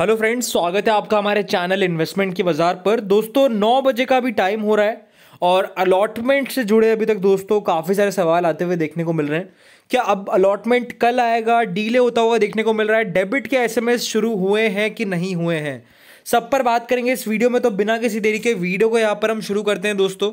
hello friends स्वागत है आपका हमारे चैनल इन्वेस्टमेंट की बाजार पर दोस्तों नौ बजे का भी टाइम हो रहा है और अलॉटमेंट से जुड़े अभी तक दोस्तों काफ़ी सारे सवाल आते हुए देखने को मिल रहे हैं क्या अब अलॉटमेंट कल आएगा डीले होता हुआ देखने को मिल रहा है डेबिट के एसएमएस शुरू हुए हैं कि नहीं हुए हैं सब पर बात करेंगे इस वीडियो में तो बिना किसी देरी के वीडियो को यहाँ पर हम शुरू करते हैं दोस्तों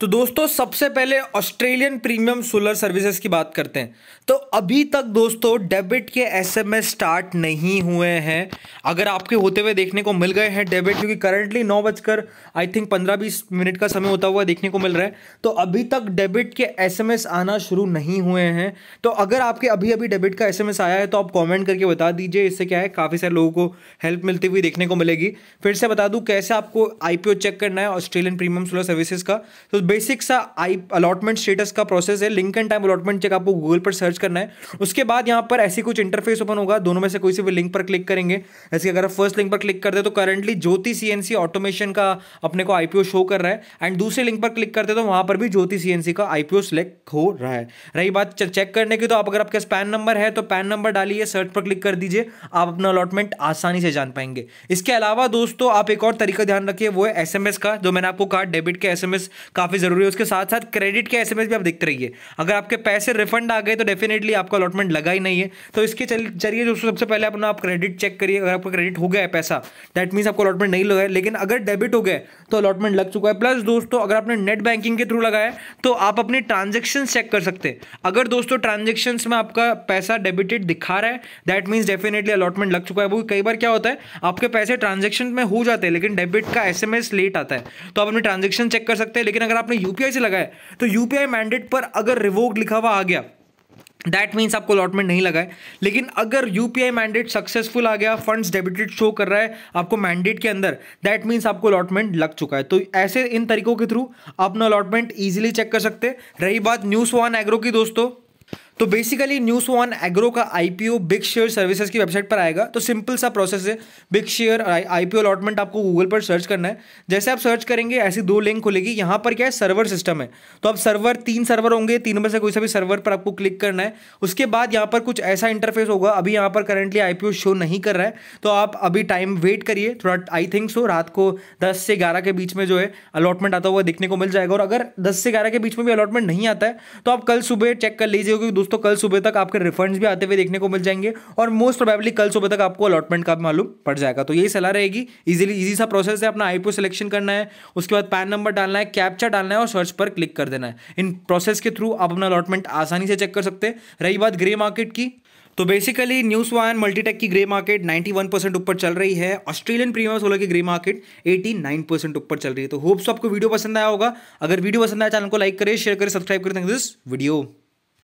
तो दोस्तों सबसे पहले ऑस्ट्रेलियन प्रीमियम सोलर सर्विसेज की बात करते हैं तो अभी तक दोस्तों डेबिट के एसएमएस स्टार्ट नहीं हुए हैं अगर आपके होते हुए देखने को मिल गए हैं डेबिट क्योंकि करंटली नौ बजकर आई थिंक पंद्रह बीस मिनट का समय होता हुआ देखने को मिल रहा है तो अभी तक डेबिट के एस आना शुरू नहीं हुए हैं तो अगर आपके अभी अभी डेबिट का एस आया है तो आप कॉमेंट करके बता दीजिए इससे क्या है काफ़ी सारे लोगों को हेल्प मिलती हुई देखने को मिलेगी फिर से बता दूँ कैसे आपको आई चेक करना है ऑस्ट्रेलियन प्रीमियम सोलर सर्विसेज का तो बेसिक सा आई अलॉटमेंट स्टेटस का प्रोसेस है link and time allotment check आपको गूगल पर सर्च करना है उसके बाद यहाँ पर ऐसी कुछ इंटरफेस ओपन होगा दोनों में से कोई से भी लिंक पर क्लिक करेंगे जैसे अगर आप फर्स्ट लिंक पर क्लिक करते तो करंटली ज्योति सी ऑटोमेशन का अपने को आईपीओ शो कर रहा है एंड दूसरे लिंक पर क्लिक करते तो वहाँ पर भी ज्योति सी का आईपीओ सिलेक्ट हो रहा है रही बात चेक करने की तो आप अगर आपके पैन नंबर है तो पैन नंबर डालिए सर्च पर क्लिक कर दीजिए आप अपना अलॉटमेंट आसानी से जान पाएंगे इसके अलावा दोस्तों आप एक और तरीका ध्यान रखिए वो है एस का जो मैंने आपको कहा डेबिट के एस काफी काफ़ी ज़रूरी है उसके साथ साथ क्रेडिट के एस भी आप देखते रहिए अगर आपके पैसे रिफंड आ गए तो डेफिनेटली आपका अलॉटमेंट लगा ही नहीं है तो इसके जरिए जो सबसे पहले अपना आप क्रेडिट चेक करिए अगर आपका क्रेडिट हो गया है पैसा दैट मीन्स आपको अलॉटमेंट नहीं लगा है लेकिन अगर डेबिट हो गया तो अलॉटमेंट लग चुका है प्लस दोस्तों अगर आपने नेट बैंकिंग के थ्रू लगाया तो आप अपनी ट्रांजेक्शन चेक कर सकते हैं अगर दोस्तों ट्रांजेक्शन में आपका पैसा डेबिटेड दिखा रहा है दैट मीन्स डेफिनेटली अलॉटमेंट लग चुका है वो कई बार क्या होता है आपके पैसे ट्रांजेक्शन में हो जाते हैं लेकिन डेबिट का एस लेट आता है तो आप अपनी ट्रांजेक्शन चेक कर सकते हैं लेकिन अगर आप आपने यूपीआई से लगाया तो यूपीआई मैंडेट पर अगर रिवोक लिखा हुआ आ गया दैट मीन्स आपको अलॉटमेंट नहीं लगाए लेकिन अगर यूपीआई मैंडेट सक्सेसफुल आ गया फंड्स डेबिटेड शो कर रहा है आपको मैंडेट के अंदर दैट मीन्स आपको अलॉटमेंट लग चुका है तो ऐसे इन तरीकों के थ्रू अपना अलॉटमेंट ईजिली चेक कर सकते रही बात न्यूज़ वन एग्रो की दोस्तों तो बेसिकली न्यूज वन एग्रो का आईपीओ बिग शेयर सर्विसेज की वेबसाइट पर आएगा तो सिंपल सा प्रोसेस है बिग शेयर आईपीओ अलॉटमेंट आपको गूगल पर सर्च करना है जैसे आप सर्च करेंगे ऐसी दो लिंक खुलेगी यहाँ पर क्या है सर्वर सिस्टम है तो आप सर्वर तीन सर्वर होंगे तीन में से कोई सा भी सर्वर पर आपको क्लिक करना है उसके बाद यहां पर कुछ ऐसा इंटरफेस होगा अभी यहां पर करंटली आईपीओ शो नहीं कर रहा है तो आप अभी टाइम वेट करिए थोड़ा आई थिंक सो रात को दस से ग्यारह के बीच में जो है अलॉटमेंट आता हुआ देखने को मिल जाएगा और अगर दस से ग्यारह के बीच में भी अलॉटमेंट नहीं आता है तो आप कल सुबह चेक कर लीजिए क्योंकि दोस्तों कल सुबह तक आपके रिफंड्स भी आते हुए देखने को मिल जाएंगे और मोस्ट प्रोबेबली कल सुबह तक आपको अलॉटमेंट का मालूम पड़ जाएगा तो यही सलाह रहेगी इजीली इजी सा प्रोसेस है अपना आईपीओ सिलेक्शन करना है उसके बाद पैन नंबर डालना है कैप्चा डालना है और सर्च पर क्लिक कर देना है इन प्रोसेस के थ्रू आप अपना अलॉटमेंट आसानी से चेक कर सकते हैं रही बात ग्रे मार्केट की तो बेसिकली न्यूज वायन मल्टीटेक की ग्रे मार्केट 91 परसेंट ऊपर चल रही है ऑस्ट्रेलियन प्रीमियम सोलर की ग्रे मार्केट 89 परसेंट ऊपर चल रही है तो होप्स आपको वीडियो पसंद आया होगा अगर वीडियो पसंद आया चैनल को लाइक करें शेयर करें सब्सक्राइब करें दिस वीडियो